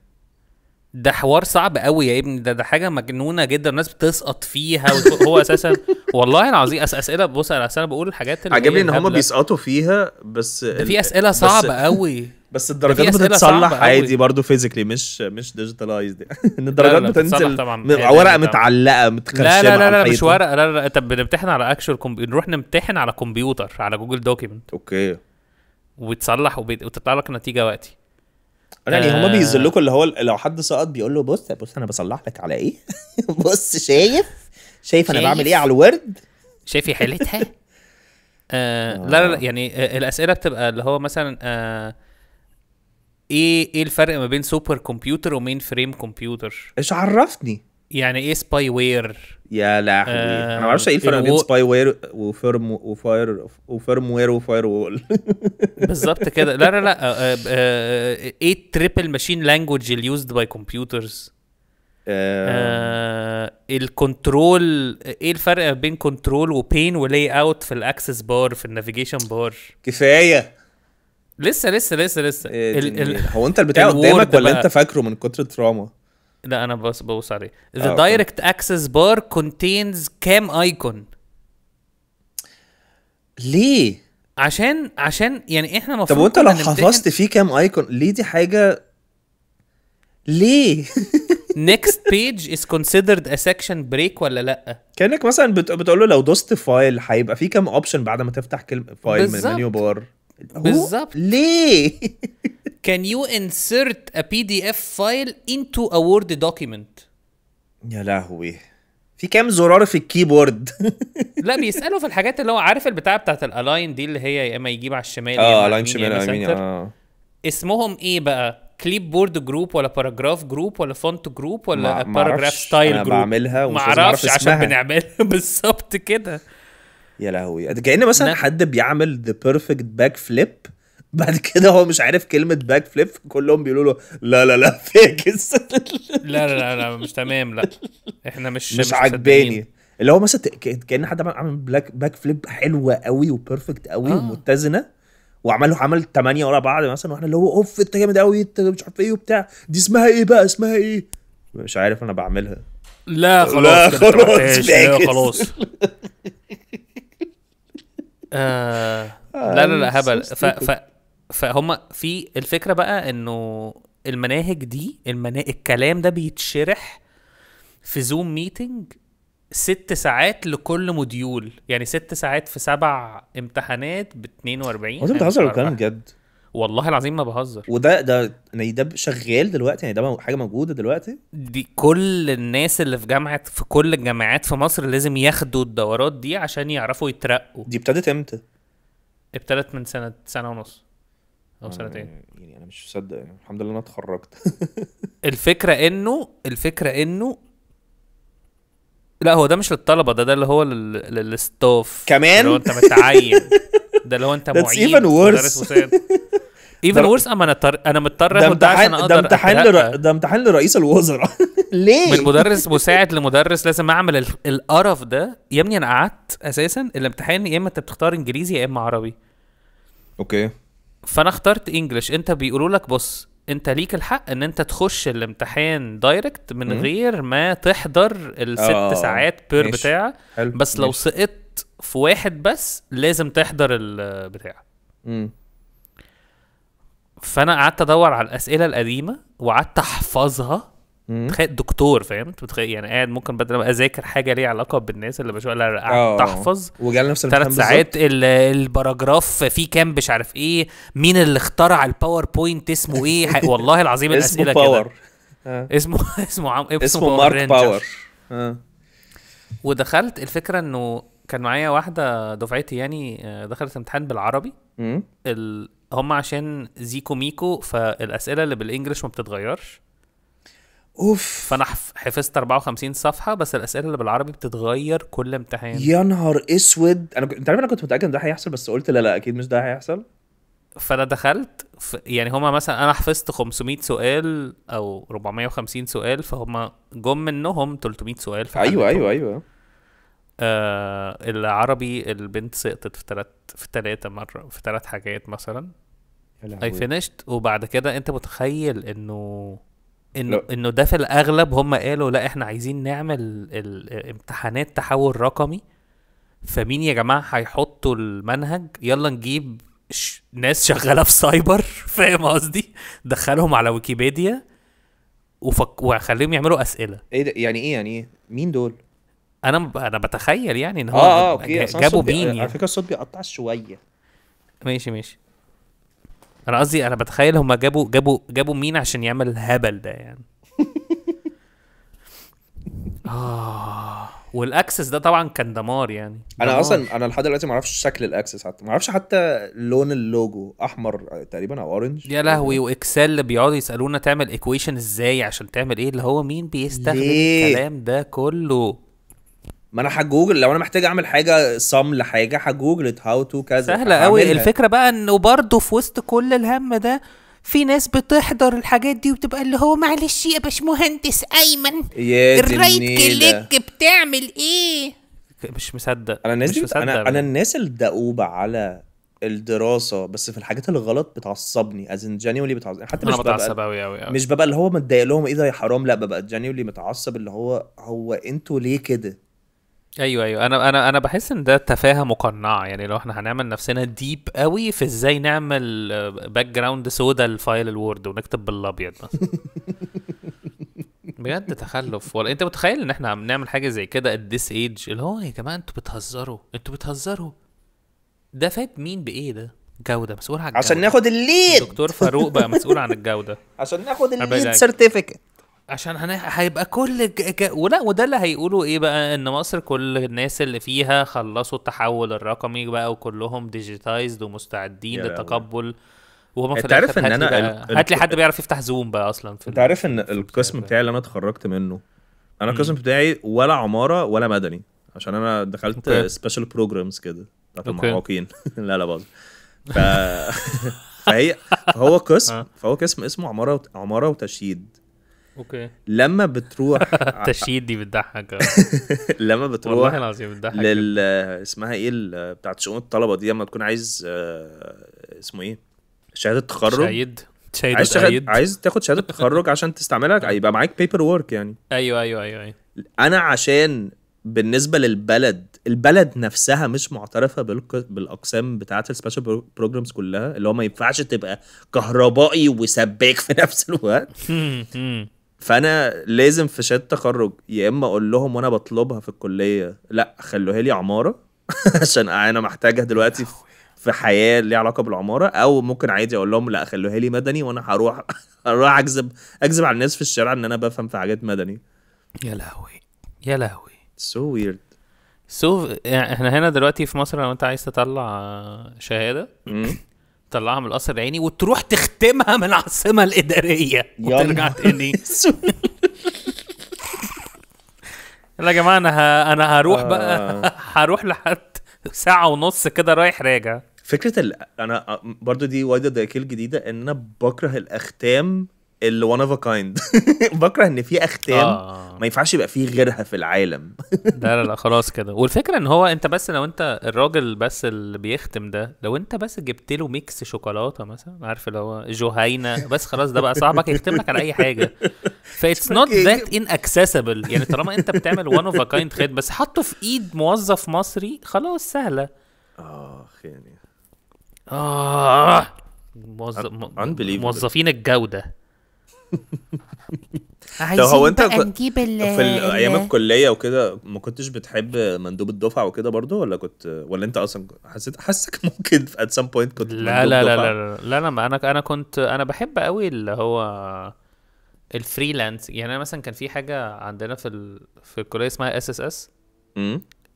[SPEAKER 2] ده حوار صعب قوي يا ابني ده ده حاجه مجنونه جدا الناس بتسقط فيها وهو اساسا *laughs* والله العظيم اسئله بص انا اساسا بقول الحاجات اللي عجبني ان هم بيسقطوا
[SPEAKER 1] فيها بس ده في اسئله صعبه قوي بس الدرجات بتتصلح عادي برضه فيزيكلي مش مش ديجيتالايزد يعني. *laughs* ان الدرجات بتنزل ورقه متعلقه متخرشمه لا لا لا, لا مش ورقه
[SPEAKER 2] لا لا طب بنمتحن على اكشوال كمبيوتر نروح نمتحن على كمبيوتر على جوجل دوكيمنت اوكي وتصلح وبيت... وتطلع لك نتيجه وقتي
[SPEAKER 1] يعني آه. هما بيذلكوا اللي هو لو حد سقط بيقول له بص بص انا بصلح لك على ايه *laughs* بص شايف شايف انا بعمل ايه على الورد شايف حالتها *laughs*
[SPEAKER 2] آه لا لا يعني آه، الاسئله بتبقى اللي هو مثلا آه ايه ايه الفرق ما بين سوبر كمبيوتر ومين فريم كمبيوتر؟
[SPEAKER 1] ايش عرفني؟
[SPEAKER 2] يعني ايه سباي وير
[SPEAKER 1] يا لهوي آه انا ما اعرفش ايه الفرق بين سباي وير وفيرم وفاير وفيرم وير وفاير وول
[SPEAKER 2] *laughs* بالظبط كده لا لا لا آه آه, آه، ايه تريبل ماشين لانجوج اليوزد باي كمبيوترز الكنترول ايه الفرق بين كنترول وبين ولاي اوت في الاكسس بار في النافيجيشن بار كفايه لسه لسه لسه لسه إيه ال ال هو انت اللي البتاع قدامك ولا انت
[SPEAKER 1] فاكره من كتر التراما
[SPEAKER 2] لا انا بس ببص عليه ذا دايركت اكسس بار كونتينز كام ايكون ليه عشان عشان يعني احنا المفروض طب وانت لو حفظت
[SPEAKER 1] فيه كام ايكون ليه دي حاجه ليه *laughs* next page is considered a section break ولا لا كانك مثلا بت... بتقول له لو دوست فايل هيبقى فيه كام اوبشن بعد ما تفتح كلمه فايل بالزبط. من المنيو بار بالظبط ليه *laughs* can you insert
[SPEAKER 2] a PDF file into a Word document
[SPEAKER 1] يا لهوي في كام زرار في الكيبورد
[SPEAKER 2] *laughs* لا بيسالوا في الحاجات اللي هو عارف البتاعه بتاعت الالاين دي اللي هي يا اما يجيب على الشمال اه الاين شمال يمين اه اسمهم ايه بقى كليب بورد جروب ولا باراجراف جروب ولا فونت جروب ولا باراجراف ستايل جروب أنا بعملها ومش معرفش عشان بنعملها
[SPEAKER 1] *laughs* بالظبط كده يا لهوي كأن مثلا حد بيعمل ذا بيرفكت باك فليب بعد كده هو مش عارف كلمه باك فليب كلهم بيقولوا له لا لا لا فاكس
[SPEAKER 2] لا لا لا مش تمام لا احنا
[SPEAKER 1] مش مش, مش عجباني اللي هو مثلا كان حد عمل بلاك باك فليب حلوه قوي وبيرفكت قوي آه. ومتزنه وعمل عمل ثمانية ورا بعض مثلا واحنا اللي هو اوف انت جامد قوي انت مش عارف ايه وبتاع دي اسمها ايه بقى اسمها ايه مش عارف انا بعملها لا خلاص لا خلاص لا خلاص *laughs*
[SPEAKER 2] آه. لا لا لا هبل *laughs* ف... ف... فهم في الفكره بقى انه المناهج دي المنا... الكلام ده بيتشرح في زوم ميتنج ست ساعات لكل موديول يعني ست ساعات في سبع امتحانات ب 42 هو انت يعني بتهزر الكلام بجد والله العظيم ما بهزر
[SPEAKER 1] وده ده يعني ده شغال دلوقتي يعني ده حاجه موجوده دلوقتي دي
[SPEAKER 2] كل الناس اللي في جامعه في كل الجامعات في مصر لازم ياخدوا الدورات دي عشان يعرفوا يترقوا دي ابتدت امتى ابتدت من سنه سنه ونص
[SPEAKER 1] او سنتين يعني انا مش مصدق يعني الحمد لله انا اتخرجت *laughs*
[SPEAKER 2] الفكره انه الفكره انه لا هو ده مش للطلبه ده ده اللي هو للستاف كمان اللي هو انت متعين *laughs* ده اللي هو انت معيد ايفن ورس ايفن ورس اما انا انا مضطر اخد ده عشان ده امتحان لر...
[SPEAKER 1] ده امتحان لرئيس الوزراء *laughs* ليه؟ من مدرس
[SPEAKER 2] مساعد لمدرس لازم اعمل القرف ده يا ابني انا قعدت اساسا الامتحان يا اما انت بتختار انجليزي يا اما عربي اوكي فانا اخترت انجلش انت بيقولوا لك بص انت ليك الحق ان انت تخش الامتحان دايركت من م? غير ما تحضر الست آه، آه، آه. ساعات بير بتاع بس لو سقطت في واحد بس لازم تحضر البتاع م. فانا قعدت ادور على الاسئله القديمه وقعدت احفظها تخيل دكتور فاهم تخيل يعني قاعد ممكن بدل ما اذاكر حاجه ليها علاقه بالناس اللي بشوفها قاعد آه. تحفظ وجعل نفس ثلاث ساعات الباراجراف في كام مش عارف ايه مين اللي اخترع الباوربوينت اسمه ايه *laughs* والله العظيم الاسئله كده باور آه. اسمه *laughs* اسمه عم... اسمه, اسمه مارك رينجر. باور آه. ودخلت الفكره انه كان معايا واحده دفعتي يعني آه، دخلت امتحان بالعربي ال... هم عشان زيكو ميكو فالاسئله اللي بالانجلش ما بتتغيرش اوف فانا حفظت 54 صفحه بس الاسئله اللي بالعربي بتتغير كل امتحان يا
[SPEAKER 1] نهار اسود انا انت عارف انا كنت متاكد ان ده هيحصل
[SPEAKER 2] بس قلت لا لا اكيد مش ده هيحصل فانا دخلت ف... يعني هما مثلا انا حفظت 500 سؤال او 450 سؤال فهم جم منهم 300 سؤال ايوه ايوه ايوه آه العربي البنت سقطت في ثلاث في ثلاثه مره في ثلاث حاجات مثلا اي فينيشت وبعد كده انت متخيل انه انه انه ده في الاغلب هم قالوا لا احنا عايزين نعمل امتحانات تحول رقمي فمين يا جماعه هيحطوا المنهج يلا نجيب ناس شغاله في سايبر *laughs* فاهم قصدي دخلهم على ويكيبيديا وفك... وخليهم يعملوا اسئله ايه ده يعني ايه يعني ايه مين دول انا ب... انا بتخيل يعني ان هو آه, اه اوكي جابوا مين يعني. على فكره
[SPEAKER 1] الصوت بيقطع شويه
[SPEAKER 2] ماشي ماشي انا قصدي انا بتخيل هما جابوا جابوا جابوا مين عشان يعمل الهبل ده يعني *laughs*
[SPEAKER 1] اه والاكسس ده طبعا كان دمار يعني دمار. انا اصلا انا لحد دلوقتي ما اعرفش شكل الاكسس حتى ما اعرفش حتى لون اللوجو احمر تقريبا او اورنج
[SPEAKER 2] يا لهوي واكسل بيقعدوا يسالونا تعمل ايكويشن ازاي عشان تعمل ايه اللي هو مين بيستخدم الكلام ده كله
[SPEAKER 1] ما انا هجوجل لو انا محتاج اعمل حاجه صم لحاجه هجوجل هاو تو كذا سهله قوي الفكره
[SPEAKER 2] بقى انه برضه في وسط كل الهم ده في ناس بتحضر الحاجات دي وبتبقى اللي هو معلش يا باشمهندس ايمن يا الرايت كليك بتعمل ايه
[SPEAKER 1] مش مصدق انا الناس مش مصدق انا انا الناس الدؤوبه على الدراسه بس في الحاجات الغلط بتعصبني از ان جينيولي بتعصبني حتى مش بتعصب قوي قوي مش ببقى اللي هو متضايق لهم ايه ده يا حرام لا ببقى جينيولي متعصب اللي هو هو انتوا ليه كده
[SPEAKER 2] ايوه ايوه انا انا انا بحس ان ده تفاهه مقنعه يعني لو احنا هنعمل نفسنا ديب قوي في ازاي نعمل باك جراوند سودا لفايل الوورد ونكتب بالابيض مثلا *laughs* بجد تخلف ولا انت متخيل ان احنا عم نعمل حاجه زي كده ات ذس ايج اللي هو يا جماعه انتوا بتهزروا انتوا بتهزروا ده فات مين بايه ده جوده مسؤول عن الجودة. عشان ناخد الليد دكتور فاروق بقى مسؤول عن الجوده عشان ناخد الليد سيرتيفيكت عشان هن... هيبقى كل ج... ج... ولا وده اللي هيقولوا ايه بقى ان مصر كل الناس اللي فيها خلصوا التحول الرقمي بقى وكلهم ديجيتايزد ومستعدين للتقبل وهم في انت عارف ان انا بقى... هات لي حد بيعرف يفتح زوم بقى اصلا في انت
[SPEAKER 1] عارف ان القسم بتاعي اللي انا اتخرجت منه انا القسم بتاعي ولا عماره ولا مدني عشان انا دخلت سبيشال بروجرامز كده بتاعت المعوقين *laughs* لا لا بقى ف... *laughs* فهي هو قسم آه. فهو قسم اسمه عماره عماره وتشييد اوكي لما بتروح *laughs* التشييد دي بتضحك *laughs* لما بتروح والله العظيم بتضحك لل اسمها ايه بتاعت شؤون الطلبه دي لما تكون عايز آه، اسمه ايه شهاده تخرج شهيد شهيد عايز, شهد... عايز تاخد شهاده تخرج عشان تستعملها *laughs* هيبقى معاك بيبر وورك يعني ايوه ايوه ايوه ايوه انا عشان بالنسبه للبلد البلد نفسها مش معترفه بالاقسام بتاعه السبيشال بروجرامز كلها اللي هو ما ينفعش تبقى كهربائي وسباك في نفس الوقت فانا لازم في شهاده التخرج يا اما اقول لهم وانا بطلبها في الكليه لا خلوها لي عماره *laughs* عشان انا محتاجها دلوقتي في حياه ليها علاقه بالعماره او ممكن عادي اقول لهم لا خلوها لي مدني وانا هروح *laughs* هروح اكذب اكذب على الناس في الشارع ان انا بفهم في حاجات مدني يا لهوي يا لهوي سو so ويرد
[SPEAKER 2] سو so, يعني احنا هنا دلوقتي في مصر لو انت عايز تطلع شهاده تطلعها من القصر العيني وتروح تختمها من العاصمه الاداريه وترجع تاني *laughs* يلا يا جماعه انا ه... انا هروح آه. بقى *laughs* هروح لحد ساعه ونص كده رايح راجع
[SPEAKER 1] فكره ال... انا برضو دي وايده دايكيل جديده ان انا بكره الاختام اللي اوف ا كايند بكره ان في اختام آه. ما ينفعش يبقى فيه غيرها في العالم
[SPEAKER 2] *laughs* لا لا لا خلاص كده والفكره ان هو انت بس لو انت الراجل بس اللي بيختم ده لو انت بس جبت له ميكس شوكولاته مثلا عارف اللي هو جهينه بس خلاص ده بقى صاحبك يختم لك على اي حاجه فايتس نوت ذات ان اكسسبل يعني طالما انت بتعمل وان اوف ا كايند خد بس حطه في ايد موظف مصري خلاص سهله
[SPEAKER 1] اه يعني
[SPEAKER 2] اه موظف موظفين الجوده
[SPEAKER 1] طب هو انت بقى نجيب ال في ال ايام الكليه وكده ما كنتش بتحب مندوب الدفعه وكده برضو ولا كنت ولا انت اصلا حسيت حاسك *laughs* ممكن في ات سام بوينت كنت لا لا, لا لا
[SPEAKER 2] لا لا انا انا كنت انا بحب قوي اللي هو الفريلانس يعني انا مثلا كان في حاجه عندنا في ال... في الكليه اسمها اس اس اس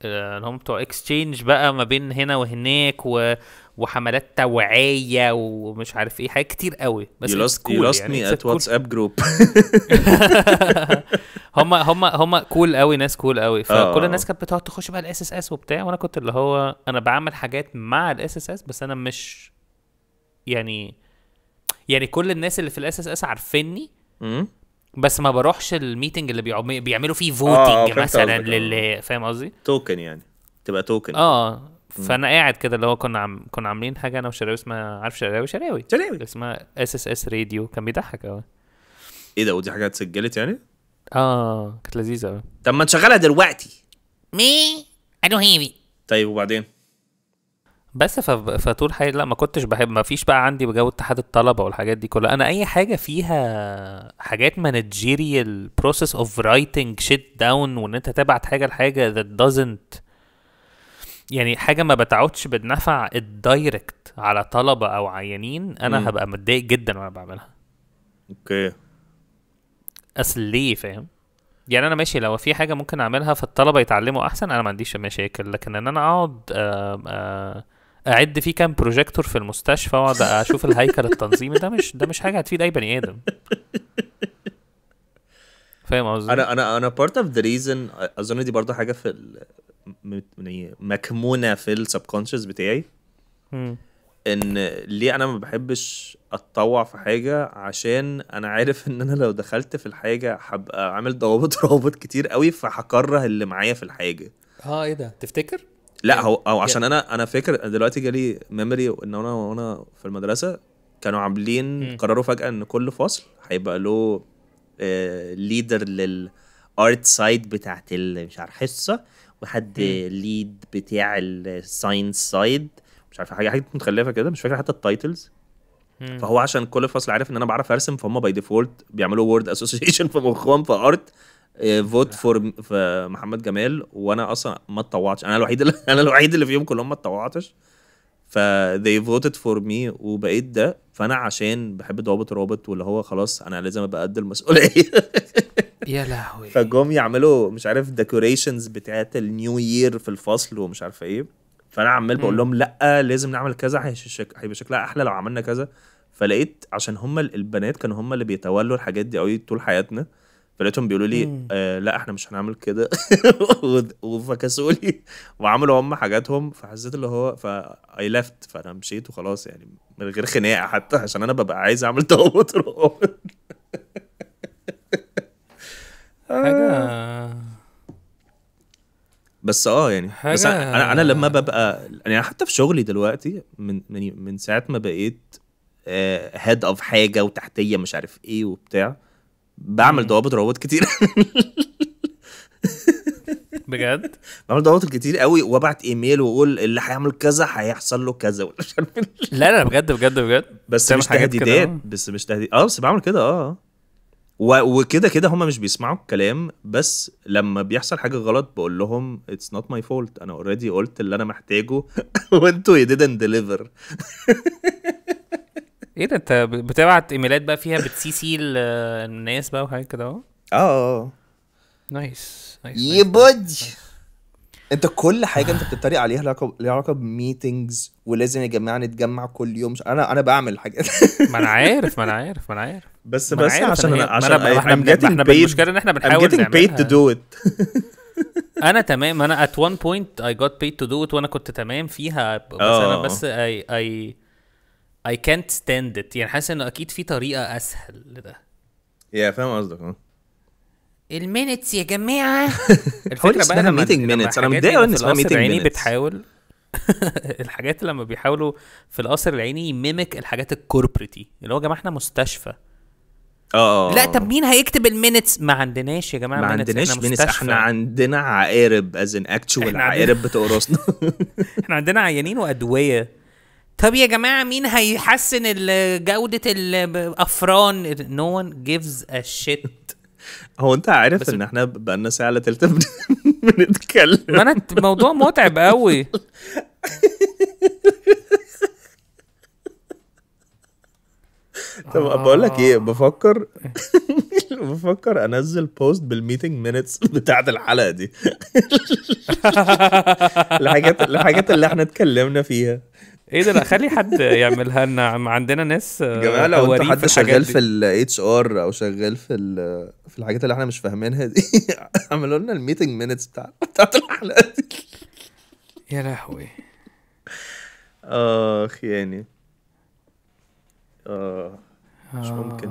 [SPEAKER 2] آه، اللي هم بتوع اكسشينج بقى ما بين هنا وهناك و... وحملات توعيه ومش عارف ايه حاجات كتير قوي بس يو lost, cool you lost واتساب يعني، جروب *laughs* هم هم هم كول قوي ناس كول cool قوي آه، فكل آه. الناس كانت بتقعد تخش بقى الاس اس اس وبتاع وانا كنت اللي هو انا بعمل حاجات مع الاس اس اس بس انا مش يعني يعني كل الناس اللي في الاس اس اس عارفيني بس ما بروحش الميتنج اللي بيعم... بيعملوا فيه فوتنج آه مثلا لل آه. فاهم قصدي؟
[SPEAKER 1] توكن يعني تبقى توكن
[SPEAKER 2] اه فانا قاعد كده اللي هو كنا عم... كنا عاملين حاجه انا وشراوي اسمها عارف شراوي شراوي شراوي اسمها اس اس اس راديو كان بيضحك قوي
[SPEAKER 1] ايه ده ودي حاجه اتسجلت يعني؟
[SPEAKER 2] اه كانت لذيذه قوي
[SPEAKER 1] طب ما تشغلها دلوقتي مي اي دونت طيب وبعدين؟ بس
[SPEAKER 2] فطول حياتي لا ما كنتش بحب ما فيش بقى عندي بجو اتحاد الطلبه والحاجات دي كلها انا اي حاجه فيها حاجات مانجيريال بروسيس اوف رايتنج شيت داون وان انت تبعت حاجه لحاجه ذات دازنت يعني حاجه ما بتعودش بالنفع الدايركت على طلبه او عيانين انا م. هبقى متضايق جدا وانا بعملها اوكي اصل ليه فاهم يعني انا ماشي لو في حاجه ممكن اعملها فالطلبه يتعلموا احسن انا ما عنديش مشاكل لكن ان انا اقعد آآ آه، آآ آه، اعد فيه كام بروجيكتور في المستشفى واقعد اشوف الهيكل التنظيمي ده مش ده مش حاجه هتفيد اي بني ادم
[SPEAKER 1] فاهم قصدي؟ انا انا انا بارت اوف ذا ريزن اظن دي برضه حاجه في يعني مكمونه في السبكونشس بتاعي ان ليه انا ما بحبش اتطوع في حاجه عشان انا عارف ان انا لو دخلت في الحاجه هبقى عامل ضوابط *laughs* روابط كتير قوي فهكره اللي معايا في الحاجه اه ايه ده تفتكر لا يعني هو او يعني عشان انا انا فاكر دلوقتي جالي ميموري ان انا وانا في المدرسه كانوا عاملين قرروا فجاه ان كل فصل هيبقى له ليدر للارت سايد بتاعت مش عارف حصه وحد ليد بتاع الساينس سايد مش عارف حاجه حاجه متخلفه كده مش فاكر حتى التايتلز فهو عشان كل فصل عارف ان انا بعرف ارسم فهم باي ديفولت بيعملوا وورد اسوسيشن *laughs* في مخهم في ارت فوت آه، فور محمد جمال وانا اصلا ما اتطوعتش انا الوحيد اللي *laughs* انا الوحيد اللي فيهم كلهم ما اتطوعتش ف they voted for me وبقيت ده فانا عشان بحب ضوابط رابط واللي هو خلاص انا لازم ابقى قد المسؤوليه *laughs*
[SPEAKER 2] يا لهوي
[SPEAKER 1] فجم يعملوا مش عارف ديكوريشنز بتاعت النيو يير في الفصل ومش عارف ايه فانا عمال بقول لهم لا لازم نعمل كذا هيبقى شكلها احلى لو عملنا كذا فلقيت عشان هم البنات كانوا هم اللي بيتولوا الحاجات دي قوي طول حياتنا فلقيتهم بيقولوا لي آه لا احنا مش هنعمل كده *laughs* وفكسوا لي وعملوا هم حاجاتهم فحسيت اللي هو فا اي ليفت فانا مشيت وخلاص يعني من غير خناقه حتى عشان انا ببقى عايز اعمل *laughs* توتر حاجه بس اه يعني حاجة بس انا انا لما ببقى يعني حتى في شغلي دلوقتي من من من ساعه ما بقيت هيد آه، اوف حاجه وتحتيه مش عارف ايه وبتاع بعمل ضوابط روابط كتير *laughs* بجد بعمل ضوابط كتير قوي وابعت ايميل واقول اللي هيعمل كذا هيحصل له كذا ولا *laughs* مش عارف لا لا بجد بجد بجد بس مش تهديدات آه. بس مش تهديد اه بس بعمل كده اه وكده كده هم مش بيسمعوا الكلام بس لما بيحصل حاجه غلط بقول لهم اتس نوت ماي فولت انا اوريدي قلت اللي انا محتاجه *laughs* وانتوا يو ديدنت ديليفر
[SPEAKER 2] ايه ده انت بتبعت ايميلات بقى فيها بتسي سي الناس بقى وحاجات كده اهو
[SPEAKER 1] اه, اه،, اه. نايس نايس يبج انت كل حاجه انت بتتريق عليها ليها علاقه بميتنجز ولازم يا جماعه نتجمع كل يوم انا انا بعمل حاجات
[SPEAKER 2] ما انا عارف ما انا عارف ما انا عارف بس بس عشان أنا عشان احنا احنا المشكله ان احنا بنحاول I'm getting paid to do it *laughs* انا تمام انا at one point I got paid to do it وانا كنت تمام فيها بس انا اه. بس I I I can't stand it يعني حاسس انه اكيد في طريقه اسهل لده
[SPEAKER 1] يا yeah, فاهم قصدك اه
[SPEAKER 2] المينتس يا جماعه *laughs* الفكره بقى لما ميتنج مينتس انا متضايق ان اسمها ميتنج مينتس بتحاول *laughs* الحاجات لما بيحاولوا في القصر العيني يميمك الحاجات الكوربريتي اللي هو يا جماعه احنا مستشفى اه,
[SPEAKER 1] آه،, آه. لا طب مين هيكتب المينتس ما عندناش يا جماعه ما عندناش احنا مستشفى احنا عندنا عقارب از ان اكتشوال عقارب بتقرصنا *laughs* احنا عندنا عيانين وادويه
[SPEAKER 2] طب يا جماعه مين هيحسن جوده الافران نو no one gives a shit
[SPEAKER 1] هو انت عارف ان احنا بقالنا ساعه الا تلت بنتكلم ما انا الموضوع متعب قوي طب آه. بقول لك ايه آه. بفكر *laughs* بفكر انزل بوست بالميتنج مينتس بتاعت الحلقه دي *laughs* الحاجات الحاجات اللي احنا اتكلمنا فيها
[SPEAKER 2] ايه ده لا خلي حد يعملها لنا عندنا ناس آه، جماعه لو انت حد شغال في
[SPEAKER 1] الاتش ار او شغال في في الحاجات اللي احنا مش فاهمينها دي *laughs* اعملوا لنا الميتنج مينتس بتاع بتاعت الحلقه دي يا لهوي اخ يعني اه مش آه. ممكن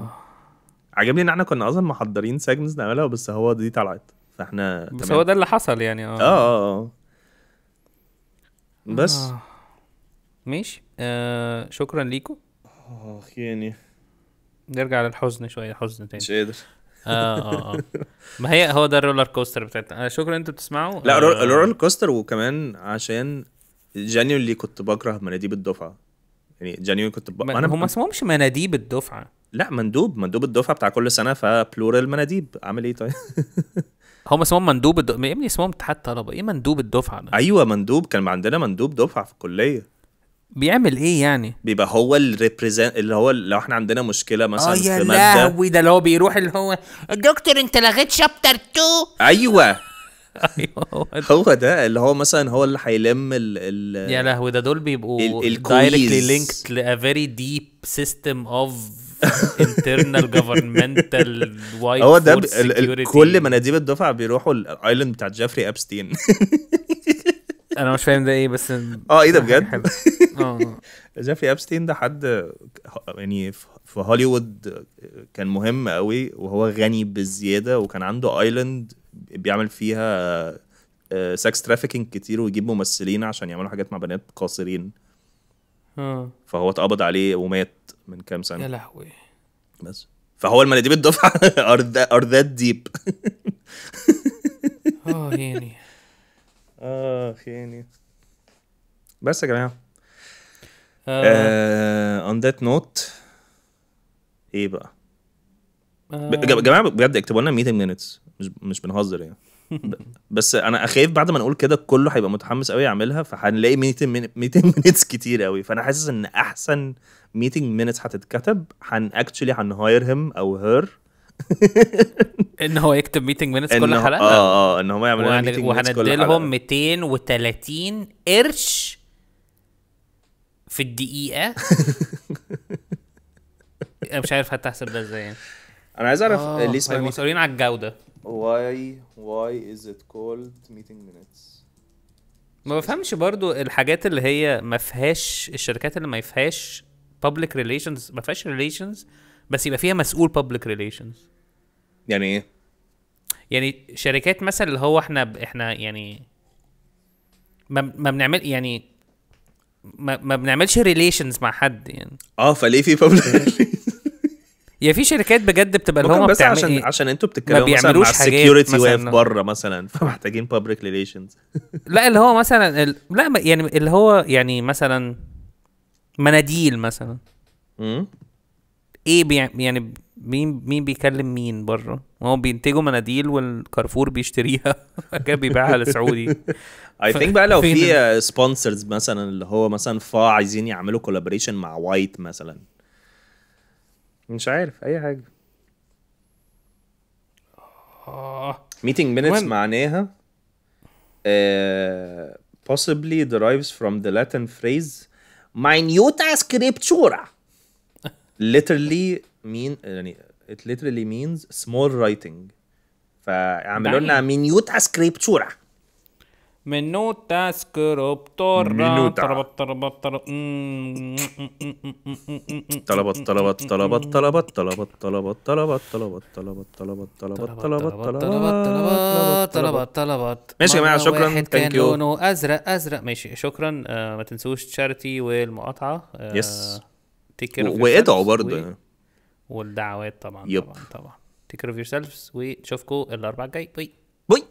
[SPEAKER 1] عجبني ان احنا كنا اصلا محضرين سيجمنتس نعملها بس هو دي طلعت فاحنا بس تمام. هو ده
[SPEAKER 2] اللي حصل يعني اه اه
[SPEAKER 1] اه, آه. بس آه.
[SPEAKER 2] ماشي آه شكرا ليكو اخ آه، يعني نرجع للحزن شويه حزن تاني مش قادر اه اه اه ما هي هو ده الرولر كوستر بتاعتنا آه شكرا انتوا بتسمعوا لا آه الرولر
[SPEAKER 1] كوستر وكمان عشان اللي كنت بكره مناديب الدفعه يعني جانيو كنت ب... انا هم ما اسمهمش مناديب الدفعه لا مندوب مندوب الدفعه بتاع كل سنه فبلورال مناديب عامل ايه طيب *laughs* هم اسمهم مندوب الدفعه يا ابني اسمهم اتحاد طلبه ايه مندوب الدفعه ده ايوه مندوب كان عندنا مندوب دفعه في الكليه بيعمل ايه يعني بيبقى هو الريبريزنت اللي هو لو احنا عندنا مشكله مثلا آه، في ماده اه يا لهوي
[SPEAKER 2] ده اللي هو بيروح اللي هو دكتور انت لغيت شابتر 2
[SPEAKER 1] ايوه *laughs* ايوه هو ده اللي هو مثلا هو اللي هيلم ال ال يا لهوي ده دول بيبقوا دايركتلي لينكد ل a very deep
[SPEAKER 2] system of internal *laughs* governmental white هو ده كل مناديب
[SPEAKER 1] الدفعه بيروحوا الايلاند بتاع جيفري ابستين *laughs* انا مش فاهم ده ايه بس اه ايه ده بجد؟ *laughs* اه جيفري ابستين ده حد يعني في هوليوود كان مهم قوي وهو غني بالزياده وكان عنده ايلاند بيعمل فيها سكس آه، ترافيكينج كتير ويجيب ممثلين عشان يعملوا حاجات مع بنات قاصرين آه. فهو اتقبض عليه ومات من كام سنه يا لهوي بس فهو المناديب الدفعه *laughs* ار ذات ديب اه يعني اخ آه، يعني بس يا جماعه اون ذات نوت ايه بقى آه. يا جماعه بجد اكتبوا لنا ميتنج مينتس مش مش بنهزر يعني *laughs* بس انا خايف بعد ما نقول كده كله هيبقى متحمس قوي يعملها فهنلاقي ميتنج مينتس *laughs* كتير قوي فانا حاسس ان احسن ميتنج مينتس هتتكتب هن اكشلي هنهاير هيم او هير
[SPEAKER 2] *laughs* ان هو يكتب ميتنج مينتس كل حلقه اه اه ان هم يعملوا ميتنج مينتس كل حلقه وهنديلهم 230 قرش في الدقيقه *laughs* انا مش عارف هتحسب ده ازاي يعني انا عايز اعرف ليه آه، اسمه مسؤولين على الجوده
[SPEAKER 1] واي واي از ات كولد ميتنج مينتس
[SPEAKER 2] ما بفهمش برضو الحاجات اللي هي ما فيهاش الشركات اللي ما فيهاش public relations ما فيهاش relations بس يبقى فيها مسؤول بابليك ريليشنز يعني ايه يعني شركات مثلا اللي هو احنا ب... احنا يعني ما, ما بنعمل يعني ما, ما بنعملش ريليشنز مع حد يعني
[SPEAKER 1] اه فليه في بابليك *laughs*
[SPEAKER 2] يا في شركات بجد بتبقى اللي هم بس بتعمل عشان إيه؟ عشان انتوا بتتكلموا مثلا مع السكيورتي واقف بره
[SPEAKER 1] مثلا فمحتاجين بابليك ريليشنز
[SPEAKER 2] *laughs* لا اللي هو مثلا ال... لا يعني اللي هو يعني مثلا مناديل مثلا امم ايه بيع... يعني مين مين بيكلم مين بره؟ ما هو بينتجوا مناديل والكارفور بيشتريها *laughs* كان بيبيعها لسعودي اي ثينك بقى لو في
[SPEAKER 1] سبونسرز مثلا اللي هو مثلا فا عايزين يعملوا كولابريشن مع وايت مثلا مش عارف اي حاجه ميتنج آه. مينتس معناها آه، possibly derives from the Latin phrase minuta scriptura literally mean يعني it literally means small writing فعملوا لنا مينيوتا سكريبتورا
[SPEAKER 2] مينوتا سكريبتورا مينوتا طلبت طلبت طلبت طلبت طلبت طلبت
[SPEAKER 1] طلبت طلبت طلبت طلبت طلبت طلبت طلبت طلبت طلبت طلبت طلبت طلبت طلبت ماشي يا جماعه شكرا ثانك يو
[SPEAKER 2] ازرق ازرق ماشي شكرا ما تنسوش تشارتي والمقاطعه يس take care وادعوا برضه يعني. والدعوات طبعا يب. طبعا طبعا take اوف يور سيلفز وشوفكم الاربع الجاي باي
[SPEAKER 1] باي